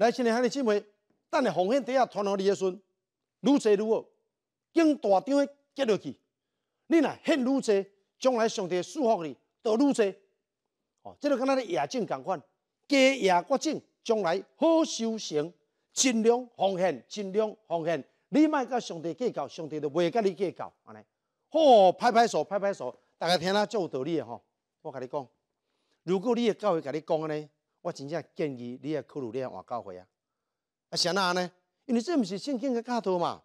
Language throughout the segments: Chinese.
来，今日海个新闻，等下奉献底下传互你个孙，愈济愈好，经大章结落去。你若献愈济，将来上帝祝福你，得愈济。哦，这就跟咱的野种共款，加业果种，将来好修行，尽量奉献，尽量奉献。你卖甲上帝计较，上帝就袂甲你计较。安尼，哦，拍拍手，拍拍手，大家听啊，就有道理啊！吼，我甲你讲，如果你也教会甲你讲安尼。我真正建议你也考虑你也往教会啊。啊，怎安呢？因为这毋是圣经的教导嘛。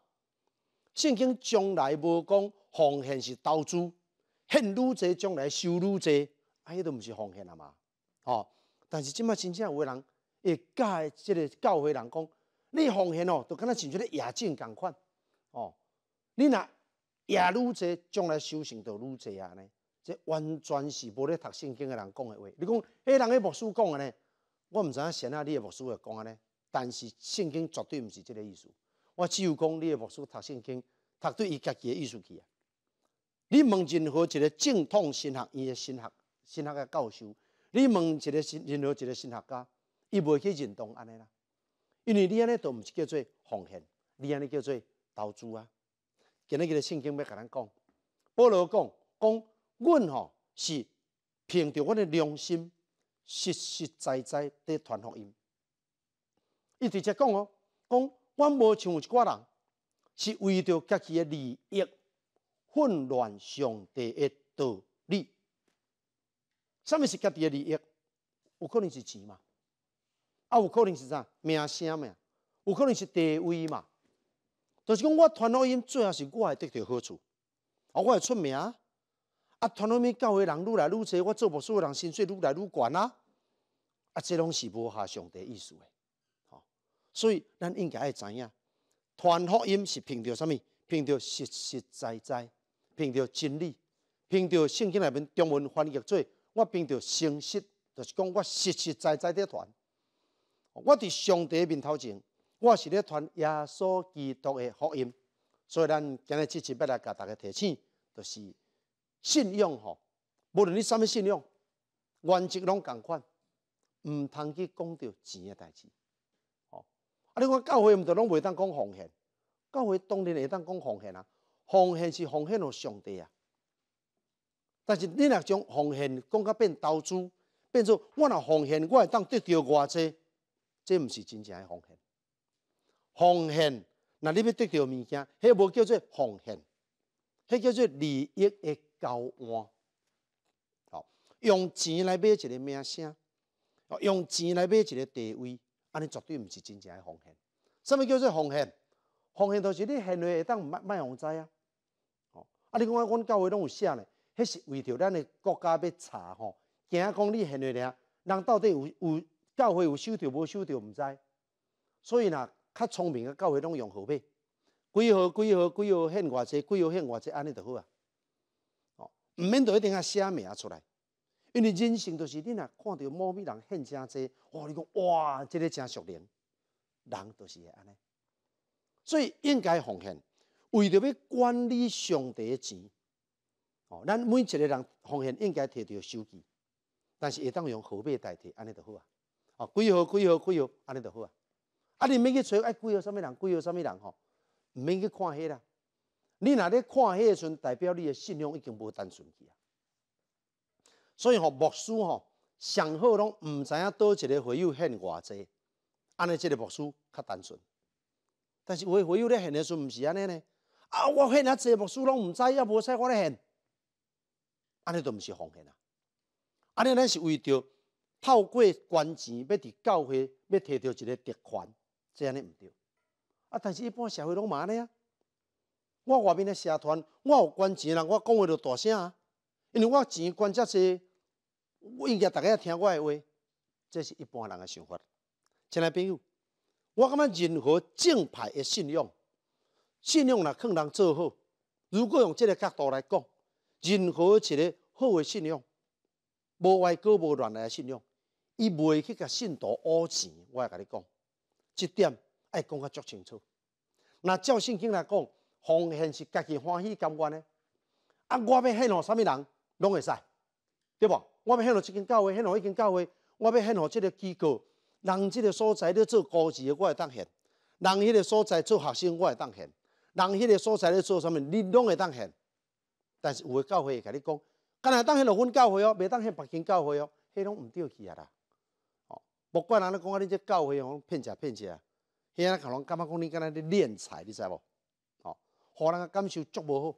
圣经从来无讲奉献是投资，献愈济将来收愈济，啊，迄都毋是奉献啊嘛。哦，但是即摆真正有人会教即个教会人讲，你奉献哦，都敢若像即个亚净同款。哦，你若亚愈济将来修行就愈济啊呢。这完全是无咧读圣经的人讲的话。你讲，迄人迄牧师讲的呢？我毋知影神啊，你诶牧师会讲安尼，但是圣经绝对毋是即个意思。我只有讲你诶牧师读圣经，读对伊家己诶意思去啊。你问任何一个正统新学院诶新学、新学诶教授，你问一个任何一个新学家，伊袂去认同安尼啦。因为你安尼都毋是叫做奉献，你安尼叫做投资啊。今日嘅圣经要甲咱讲，保罗讲讲，阮吼是凭着阮诶良心。实实在在伫传福音，伊直接讲哦，讲我无像一寡人，是为着家己的利益，混乱上帝的道理。上物是家己的利益，有可能是钱嘛，啊，有可能是啥名声嘛，有可能是地位嘛，就是讲我传福音，最后是我会得到好处，啊，我会出名。啊！团里面教会人愈来愈侪，我做无所的人薪水愈来愈悬啊！啊，这拢是无下上帝意思诶！吼。所以咱应该会知影，团福音是凭着啥物？凭着实实在在，凭着真理，凭着圣经内面中文翻译做，我凭着诚实，就是讲我实实在在地传。我伫上帝面头前，我是咧传耶稣基督的福音。所以咱今日即前要来甲大家提醒，就是。信用吼，无论你什么信用，原则拢共款，毋通去讲到钱诶代志。吼，啊，你看教会毋着拢未当讲奉献，教会当然会当讲奉献啊，奉献是奉献互上帝啊。但是你若将奉献讲甲变投资，变做我若奉献，我会当得到偌济，这毋是真正诶奉献。奉献，那你要得到物件，迄无叫做奉献，迄叫做利益诶交换，哦，用钱来买一个名声，哦，用钱来买一个地位，安尼绝对毋是真正的奉献。什么叫做奉献？奉献就是你现在会当卖卖用知啊，哦，啊你讲阮教会拢有写咧，迄是为着咱的国家要查吼，惊讲你现在咧，人到底有有教会有收着无收着毋知，所以呐，较聪明的教会拢用号码，几号几号几号献偌济，几号献偌济，安尼就好啊。毋免都一定要写名出来，因为人生著是，你若看到某位人现正济，哇你讲哇，即个真熟练，人著是会安尼，所以应该奉献，为着要管理上的钱，哦，咱每一个人奉献应该摕到手机，但是会当用号码代替，安尼就好啊。哦，几号几号几号，安尼就好啊。啊，你免去找爱几号什物人，几号什物人哦，毋免去看迄啦。你若咧看迄个时，代表你的信仰已经无单纯起啊！所以吼，牧师吼，上好拢毋知影倒一个会有献偌济，安尼即个牧师较单纯。但是诶会有咧献的时，毋是安尼呢？啊，我献阿济牧师拢毋知，影，无使我咧献，安尼都毋是奉献啊！安尼咱是为着透过捐钱要伫教会，要摕到一个特权，这安尼毋对。啊，但是一般社会拢嘛安尼啊。我外面的社团，我有捐钱人，我讲话就大声啊，因为我钱捐遮些，我应该大家要听我的话，即是一般人的想法。亲爱朋友，我感觉任何正派的信仰，信仰若可人做好。如果用即个角度来讲，任何一个好的信仰，无歪歌无乱来的信仰，伊袂去甲信徒讹钱，我甲你讲，即点爱讲较足清楚。若照圣经来讲。奉献是家己欢喜，感管呢？啊，我要献予啥物人，拢会使，对无？我要献予一间教会，献予一间教会，我要献予即个机构，人即个所在咧做高诶，我会当献；人迄个所在做学生，我会当献；人迄个所在咧做啥物，你拢会当献。但是有诶教会会甲你讲，干若当献六分教会哦，袂当献别间教会哦，迄拢毋对去啊啦！哦，不管人咧讲啊，你这教会哦，骗食骗食，现在可能感觉讲你敢若咧敛财，你知无？互人个感受足无好，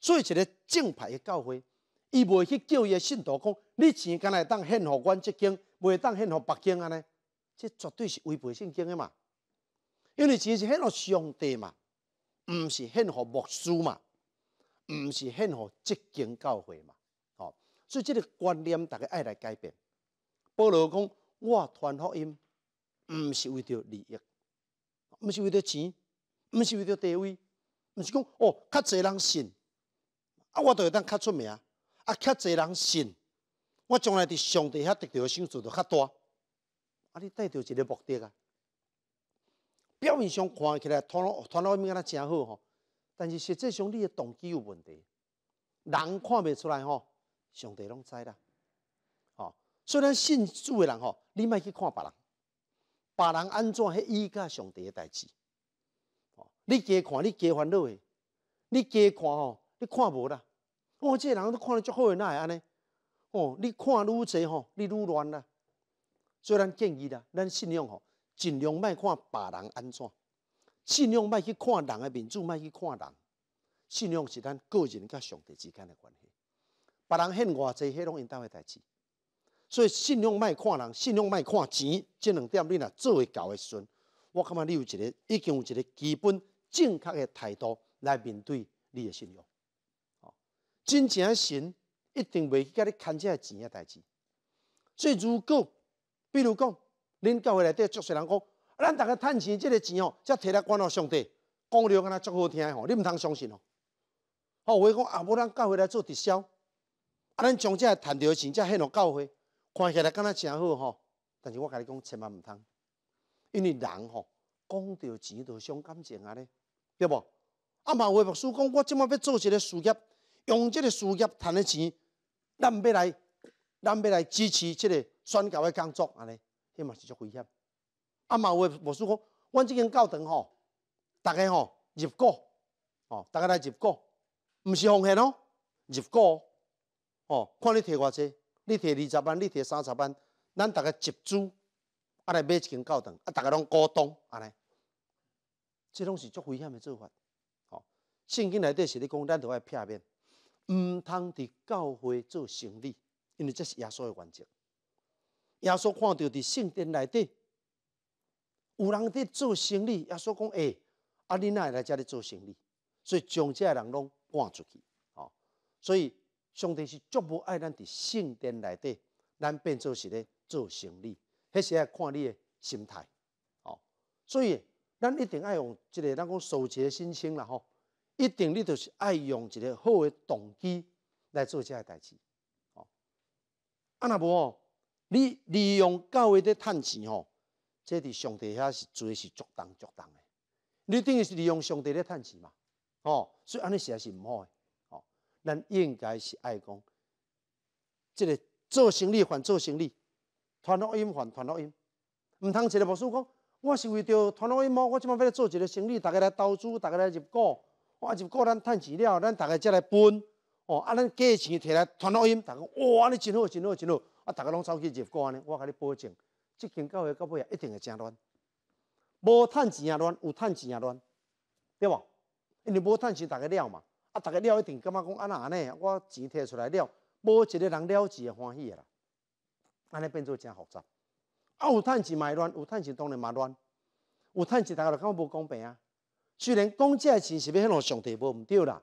所以一个正牌个教会，伊袂去叫伊个信徒讲：，你钱敢来当献互阮即经，袂当献互北京安尼，这绝对是违背圣经个嘛。因为钱是献互上帝嘛，毋是献互牧师嘛，毋是献互即经教会嘛。哦，所以即个观念大家爱来改变。保罗讲：，我传福音毋是为着利益，毋是为着钱，毋是为着地位。毋是讲哦，较侪人信，啊，我就会当较出名，啊，较侪人信，我将来伫上帝遐得着的赏赐就较大。啊，你带着一个目的啊，表面上看起来，团团围面啊，真好吼，但是实际上你的动机有问题。人看袂出来吼，上帝拢知啦。所虽然信主的人吼，你莫去看别人，别人安怎去依靠上帝的代志。你加看，你加烦恼的，你加看吼，你看无啦。哦，这个人都看得足好，会安尼？哦，你看愈济吼，你愈乱啦。所以咱建议啦，咱信仰吼，尽量莫看别人安怎，信仰莫去看人诶。面子，莫去看人。信仰是咱个人甲上帝之间的关系。别人恨偌济，迄拢因兜诶代志。所以信仰莫看人，信仰莫看钱，即两点你若做会到的时阵，我感觉你有一个，已经有一个基本。正确的态度来面对你的信仰，哦，真正神一定袂去甲你牵扯钱的代志。所以如果，比如讲，恁教会内底足许人讲，咱大家趁钱，即个钱哦，才摕来关佬上帝，讲了敢若足好听吼，你毋通相信哦。哦，我讲啊，无咱教会来做直销，啊，咱从这探到钱才献落教会，看起来敢若真好吼，但是我甲你讲，千万毋通，因为人吼，讲到钱就伤感情啊咧。对啊嘛有诶牧师讲，我即晚要做一个事业，用即个事业赚的钱，咱要来，咱要来支持即个宣教的工作，安尼，迄嘛是叫危险。嘛有诶牧师讲，阮即间教堂吼，逐个吼入股，吼逐个来入股，毋是奉献哦，入股，吼，看你摕偌济，你摕二十万，你摕三十万，咱逐个集资，啊来买一间教堂，啊，逐个拢股东，安尼。这拢是足危险的做法，吼！圣经内底是咧讲，咱都爱避免，毋通伫教会做生意，因为这是耶稣的原则。耶稣看到伫圣殿内底有人伫做生意，耶稣讲：诶，啊，你会来遮咧做生意？所以将这人拢赶出去，吼！所以上帝是足无爱咱伫圣殿内底，咱变做是咧做生意，迄是要看你的心态，吼！所以。咱一定爱用一个咱讲手节心清啦吼，一定你就是爱用一个好诶动机来做这个代志，哦，啊那无哦，你利用教会咧趁钱吼，这伫上帝遐是做诶是足当足当诶，你等于是利用上帝咧趁钱嘛，哦，所以安尼写是毋好诶哦，咱应该是爱讲，这个做生意还做生意，赚到音还赚到音，毋通一个无输光。我是为着团录音，我即马要来做一个生意，逐个来投资，逐个来入股，我入股咱趁钱了，咱逐个则来分。哦，啊，咱价钱摕来团录音，逐个哇，安尼真好，真好，真好，啊，逐个拢走去入股安尼，我甲你保证，即间交易到尾啊，一定会真乱，无趁钱也乱，有趁钱也乱，对无？因为无趁钱逐个了嘛，啊，逐个了一定感觉讲安那安尼，我钱摕出来了，无一个人了之会欢喜个啦，安尼变做真复杂。有趁钱买乱，有趁钱当然嘛乱，有趁钱大家就觉无公平啊！虽然讲这钱是要迄落上帝无毋对啦，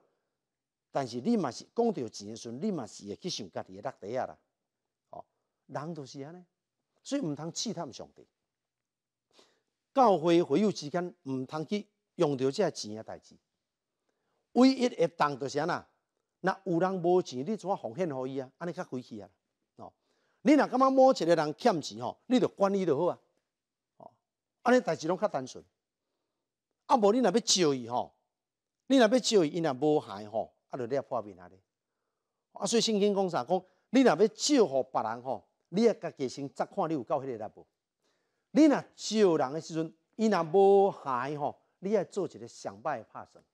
但是你嘛是讲到钱的时阵，你嘛是会去想家己诶落底啊啦。哦，人著是安尼，所以毋通试探上帝。教会会有时间毋通去用到这钱的代志。唯一会当就是安那，若有人无钱，你怎啊奉献互伊啊？安尼较欢气啊！你若感觉某一个人欠钱吼，你着管伊就好啊，哦，安尼代志拢较单纯。啊，无你若要借伊吼，你若要借伊，伊若无还吼，啊，你了破病啊咧。啊，所以《圣经》讲啥讲？你若要借互别人吼，你也家己先查看你有够迄个力无？你若借人诶时阵，伊若无还吼，你也做一个上歹诶拍算。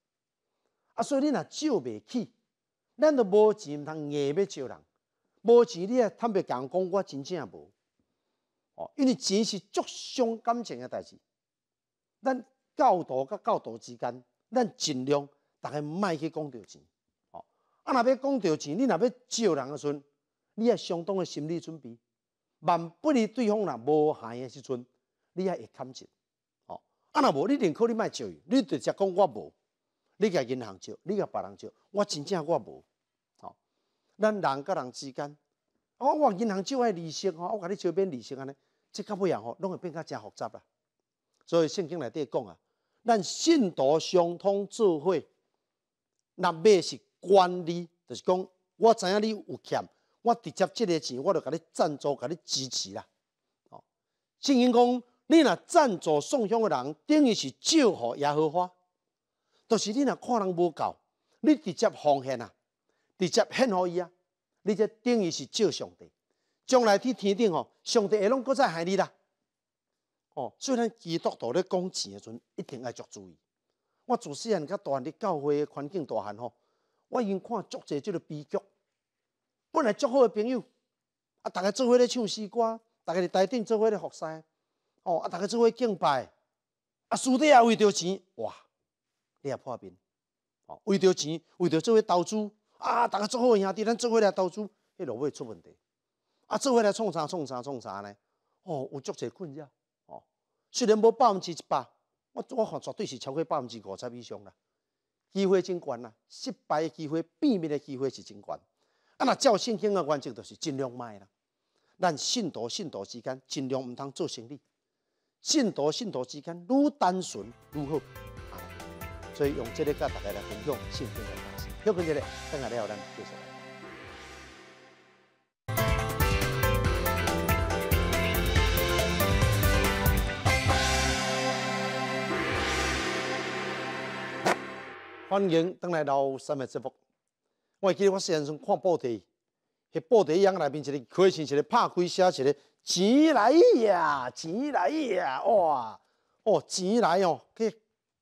啊，所以你若借袂起，咱都无钱通硬要借人。无钱，你也他袂敢讲，我真正无。哦，因为钱是足伤感情嘅代志。咱教导甲教导之间，咱尽量大家卖去讲着钱。哦，啊，若要讲着钱，你若要借人嘅时阵，你啊，相当嘅心理准备。万不如对方若无闲嘅时阵，你啊会砍钱。哦，啊，若无你认可，你卖借伊，你直接讲我无。你甲银行借，你甲别人借，我真正我无。咱人甲人之间，我银行借爱利息哦，我甲你借免利息安尼，即较不样拢会变甲真复杂啦。所以圣经内底讲啊，咱信徒相通智慧，那不是管理，就是讲我知影你有欠，我直接即个钱我就甲你赞助，甲你支持啦。哦，圣经讲你若赞助送香诶人，等于是借互野合花，著是你若看人无够，你直接奉献啊。你接献可伊啊！你这等于是借上帝，将来去天顶吼，上帝会拢搁再害你啦。哦，所以咱基督徒咧讲钱诶时阵，一定要足注意。我自细汉个大汉咧教会环境大汉吼，我已经看足济即个悲剧。本来足好诶朋友，啊，大家做伙咧唱诗歌，大家伫台顶做伙咧服侍，哦，啊，大家做伙敬拜，啊，输底啊为着钱哇，你也破病，哦，为着钱，为着做伙投资。啊，大家做好兄弟，咱做回来投资，迄老尾出问题，啊，做回来创啥创啥创啥呢？哦，有足侪困扰哦。虽然无百分之百，我我绝对是超过百分之五十以上啦，机会真悬啦，失败的机会，避免的机会是真悬。啊，那照圣经的原则就是尽量卖啦，咱信徒信徒之间尽量毋通做生意，信徒信徒之间愈单纯愈好，所以用这个甲大家来分享信心。的。好，今日咧，等下咧，我们就结束。欢迎，等来到三月十五，我记得我以前从看报纸，迄报纸样内边一个开钱，一个拍开写一个钱来呀，钱来呀，哇，哦，钱来哦，去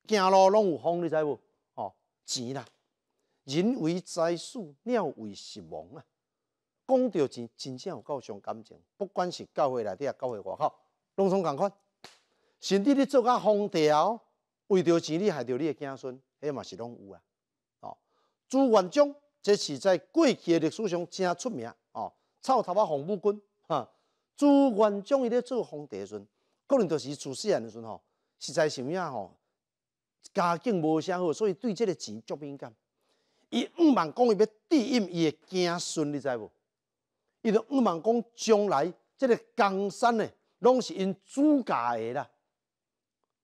行路拢有风，你知无？哦，钱啦。人为财死，鸟为食亡啊！讲到钱，真正有够伤感情。不管是教会内底啊，教会外口，拢总共款。甚至你做甲空调，为着钱，你害着你的子孙，迄嘛是拢有啊。哦，朱元璋，这是在过去的历史上真出名哦。臭头仔红木军哈，朱元璋伊咧做皇空时阵，可能就是做事时阵吼，实在是么样吼，家境无啥好，所以对即个钱足敏感。伊五万伊要庇引伊个子孙，你知无？伊就五万讲将来即个江山呢，拢是因主家个啦。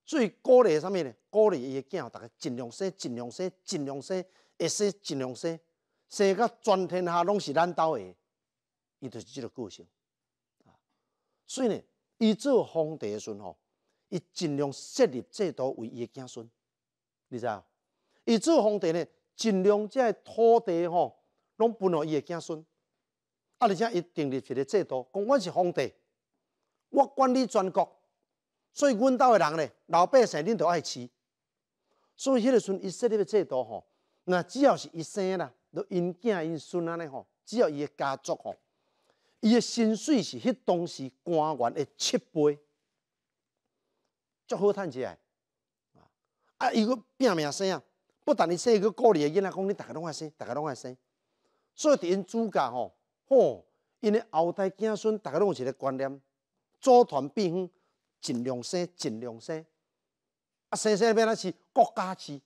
最鼓励啥物呢？鼓励伊个囝，逐个尽量生，尽量生，尽量生，会使尽量生，生到全天下拢是咱兜个，伊就是即个故事。啊，所以呢，伊做皇帝个时吼，伊尽量设立制度为伊个子孙，你知？伊做皇帝呢？尽量即土地吼，拢分互伊个子孙。啊，而且一定立一个制度，讲我是皇帝，我管你全国。所以阮兜个人咧，老百姓恁都爱饲。所以迄个时，伊设立个制度吼，那只要是伊生啦，都因囝因孙安尼吼，只要伊个家族吼，伊个薪水是迄当时官员诶七倍，足好趁钱。啊，啊，伊果拼命生啊！不但你说一个励儿囡仔，讲你大家拢爱生，大家拢爱生。所以伫因主家吼，吼，因为后代子孙大家拢有一个观念，组团避行，尽量生，尽量生。啊，生生变咱是国家饲，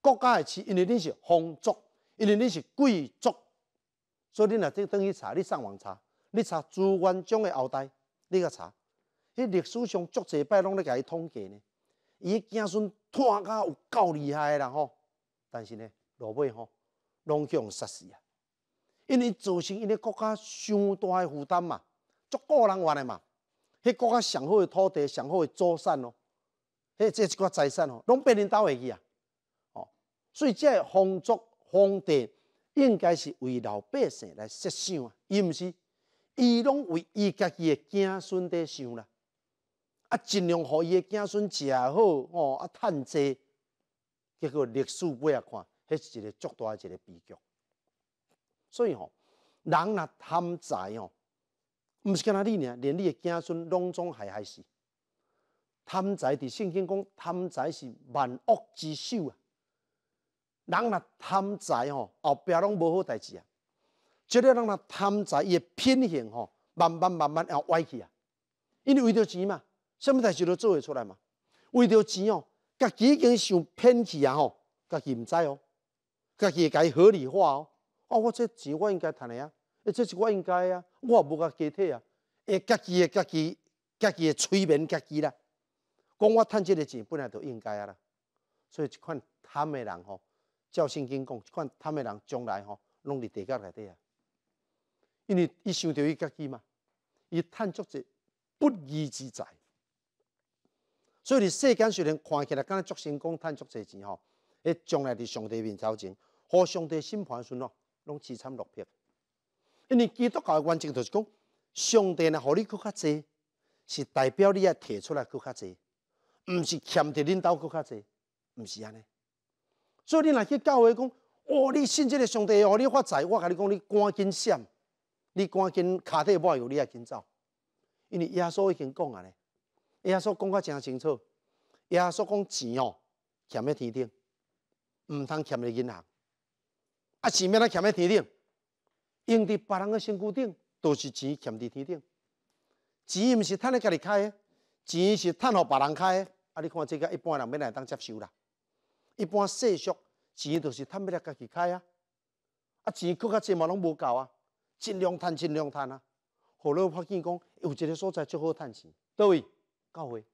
国家饲，因为你是皇族，因为你是贵族，所以你若即等于查，你上网查，你查朱元璋的后代，你甲查，迄历史上足者摆咧甲伊统计呢，伊的子孙。拖家有够厉害啦吼，但是呢，落尾吼，拢去互杀死啊！因为造成因个国家伤大诶负担嘛，足够人玩诶嘛，迄国家上好诶土地、上好诶祖产咯，迄即一寡财产吼，拢被人倒下去啊！哦，所以即个皇族、皇帝应该是为老百姓来设想啊，伊毋是伊拢为伊家己诶子孙在想啦。啊，尽量互伊个囝孙食好哦，啊，趁财，结果历史啊看，迄是一个足大一个悲剧。所以吼，人若贪财吼，毋是干那你呢，连你个囝孙拢总害害死。贪财伫圣经讲贪财是万恶之首啊。人若贪财吼，后壁拢无好代志啊。即个人若贪财，伊个品行吼，慢慢慢慢要歪去啊。因为为着钱嘛。什么代志都做得出来嘛？为着钱哦，家己已经想骗去啊吼，家己毋知哦，家己会家己合理化哦。哦，我这钱我应该赚的啊，这是我应该啊，我也无甲加体啊，诶，家己的家己家己的催眠家己啦。讲我趁即个钱本来就应该啊啦，所以即款贪的人吼，赵圣金讲，即款贪的人将来吼，拢伫地底内底啊，因为伊想着伊家己嘛，伊赚足者不义之财。所以世间虽然看起来敢若足成功，趁足侪钱吼，诶，将来伫上帝面前前，互上帝心盘算咯，拢凄惨落魄。因为基督教诶原则就是讲，上帝来互你搁较侪，是代表你爱提出来搁较侪，毋是欠伫恁兜搁较侪，毋是安尼。所以你若去教会讲，哦，你信即个上帝，互你发财，我甲你讲，你赶紧闪，你赶紧骹底无油，你爱紧走。因为耶稣已经讲啊咧。耶稣叔讲得真清楚，耶稣叔讲钱哦，欠在天顶，毋通欠在银行。啊，钱要得欠在天顶，用伫别人个身躯顶，都是钱欠伫天顶。钱毋是趁来家己开，钱是趁互别人开。啊，你看这个一般人要来当接受啦。一般世俗，钱都是趁要来家己开啊。啊，钱更较济嘛，拢无够啊，尽量赚，尽量赚啊。后来发现讲，有一个所在最好赚钱，各位。教会，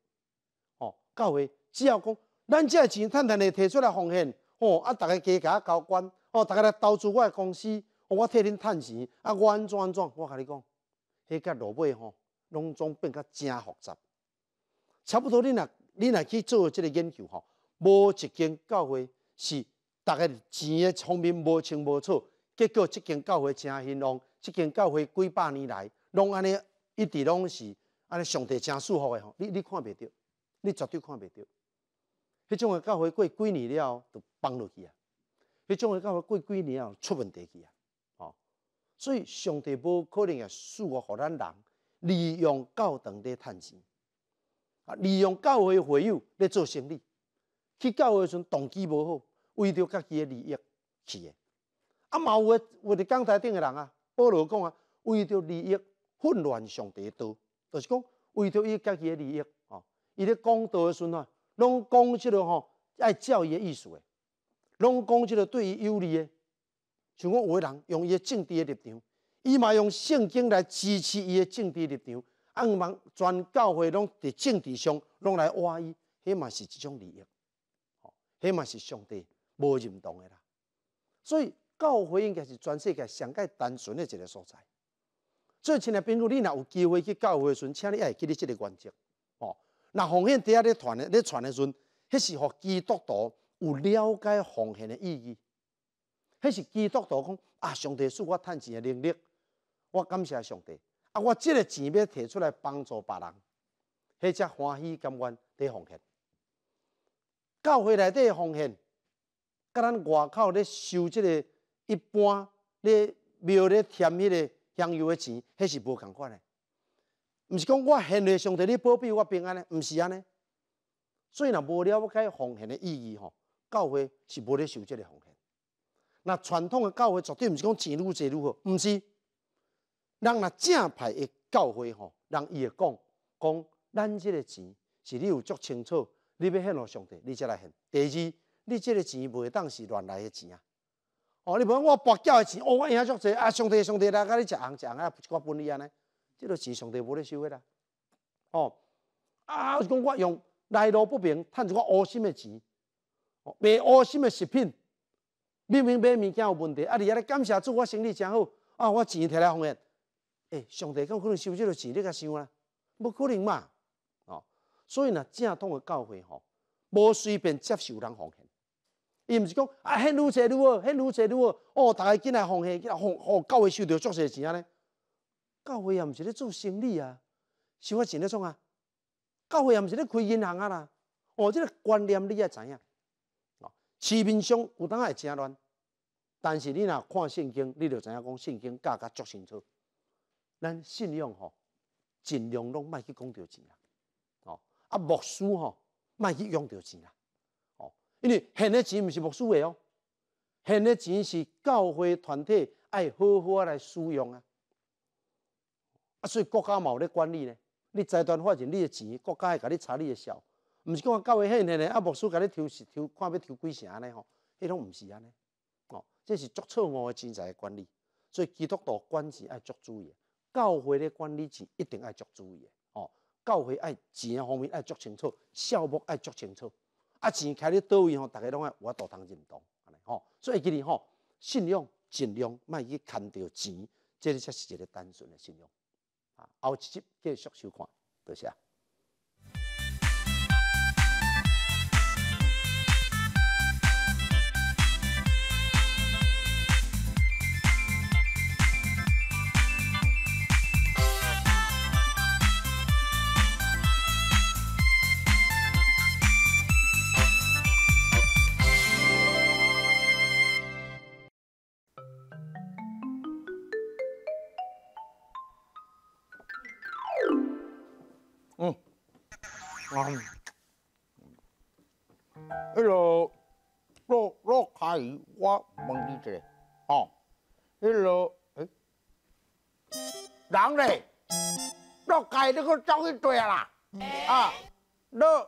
哦，教会，只要讲咱这钱，坦坦的提出来奉献，哦，啊，大家加加交关，哦，大家来投资我公司，我替恁趁钱，啊，我安怎安怎，我跟你讲，迄个路尾吼，拢总变甲真复杂。差不多恁若恁若去做这个研究吼，无一间教会是大概钱的方面无清无楚，结果这间教会真兴旺，这间教会几百年来拢安尼，一直拢是。啊！上帝真舒服诶吼，你你看袂着，你绝对看袂着。迄种诶教会过几年了，后，就崩落去啊！迄种诶教会过几年后出问题去啊！吼，所以上帝无可能个舒服，互咱人利用教堂咧趁钱，啊，利用教会会友咧做生意。去教会时，动机无好，为着家己诶利益去诶。啊，嘛有诶，有伫讲台顶诶人啊，保罗讲啊，为着利益混乱上帝道。就是讲，为着伊家己的利益，吼，伊咧讲道的时阵，拢讲即个吼爱教伊的意思诶，拢讲即个对伊有利诶，像讲有诶人用伊诶政治诶立场，伊嘛用圣经来支持伊诶政治立场，阿唔忙全教会拢伫政治上拢来歪伊，迄嘛是一种利益，吼，迄嘛是上帝无认同诶啦，所以教会应该是全世界上界单纯诶一个所在。最亲的朋友，你若有机会去教会的时，请你会记得这个原则，哦。那奉献底下咧传咧传的时，迄是互基督徒有了解奉献的意义。迄是基督徒讲啊，上帝赐我趁钱的能力，我感谢上帝。啊，我这个钱要摕出来帮助别人，迄才欢喜感恩伫奉献。教会内底奉献，甲咱外口咧收即个一般咧庙咧添迄个。香油的钱，迄是无共款的，毋是讲我献给上帝，你保庇我平安呢？毋是安尼。所以若无了解奉献的意义吼，教会是无咧受即个奉献。那传统的教会绝对毋是讲钱愈济愈好，毋是。人若正派的教会吼，人伊会讲讲，咱即个钱是你有足清楚，你要献给上帝，你才来献。第二，你即个钱袂当是乱来的钱啊。哦，你问，我跋筊的钱，哦，我赢足作济，啊，上帝，上帝来甲你食红，食红啊，一寡分利安尼，即个钱上帝无咧收诶啦，哦，啊，我讲我用来路不明，趁一个乌心的钱，买乌心的食品，明明买物件有问题，啊，你阿咧感谢，主，我生意真好，啊，我钱摕来方便，诶，上帝有可能收即个钱，你甲收啦，无可能嘛，哦，所以呢，正统的教会吼，无随便接受人奉献。伊毋是讲啊，迄愈坐愈好，迄愈坐愈好。哦，大家进来奉献，进来奉，教会收着足少钱尼。教会也毋是咧做生意啊，收发钱咧创啊，教会也毋是咧开银行啊啦，哦，即个观念你也知影。哦，市面上有当会争乱，但是你若看圣经，你就知影讲圣经教甲足清楚。咱信用吼，尽量拢莫去讲着钱啦。哦，啊，莫输吼，莫去用着钱啦。因为现的钱毋是牧师诶哦，现的钱是教会团体爱好好来使用啊，啊所以国家嘛有咧管理咧，你财团发钱，你诶钱国家会甲你查你诶数，毋是讲教会现咧咧，啊牧师甲你是抽，看要抽几成安尼吼，迄拢毋是安尼。哦，这是足错误诶钱财管理，所以基督徒管钱爱足注意诶，教会咧管理钱一定爱足注意诶哦，教会爱钱诶方面爱足清楚，数目爱足清楚。啊钱开咧倒位吼，大家拢爱我都通认同，安尼吼。所以今日吼，信用尽量卖去牵着钱，这个才是一个单纯的信用。啊，后一集继续收看，多谢。我问你这，个，哎，当的，那菜那可长的垂了，啊，那，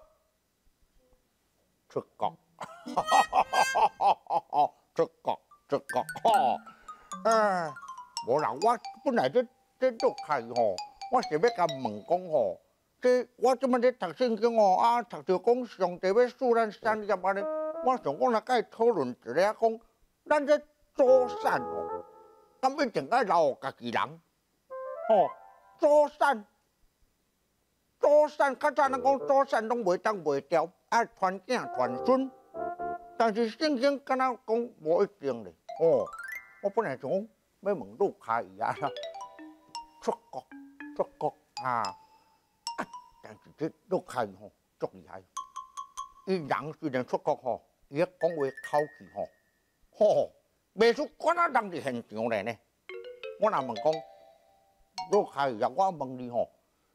这个，哈哈哈哈哈哈，这个这个哈，哎，不我本来这这做菜吼，我是要跟问讲吼，这我怎么这学生给我啊，他就讲上这边数量山上班的。我想讲来跟伊讨论一下，讲咱这做善哦，咱一定爱留家己人，哦，做善，做善，较早人讲做善拢袂当卖掉，爱传仔传孙，但是现今敢若讲无一定嘞，哦，我本来想讲要问陆凯怡啊，出国，出国啊，但是这陆凯吼足厉害，伊人虽然出国吼。伊讲话口气吼，吼，袂出管仔人伫现场咧呢。我若问讲，我还要我问你吼，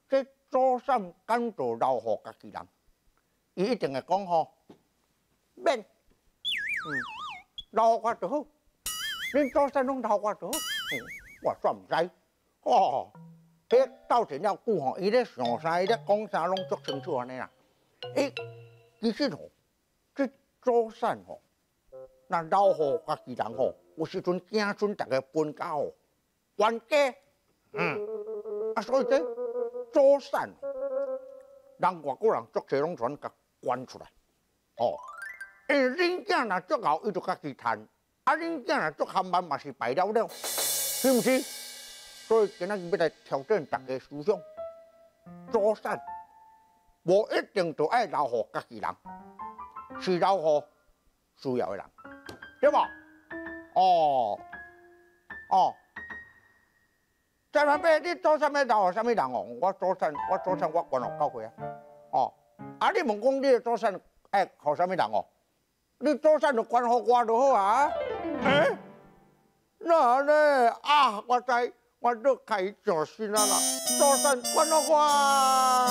说做生意要做老好家己人，伊一定会讲吼，免。嗯，老就好，恁做生意拢老好，嗯，我做唔成。哦，伊做生意了，久吼，伊咧想啥，伊咧讲啥拢足清楚安尼啦。诶，其实吼。做善吼，那老虎甲其人吼，有时阵惊准大家搬家吼，搬家，嗯，啊，所以这做善，让外国人做这隆全甲关出来，哦，因为恁囝若做好，伊就甲去赚，啊，恁囝若做憨笨，嘛是白了了，是唔是？所以今仔日要来挑战大家思想，做善，无一定就爱老虎甲其人。谁要喝，谁要让，对吧？哦哦，张三白，你做善咪就什么人哦？我做善，我做善，我管了交会啊！哦，啊，你莫讲，你做善，哎，学什么人哦？你做善就管好我就好啊！哎，那呢？啊，我在我都开始上心啦啦，做善管好我。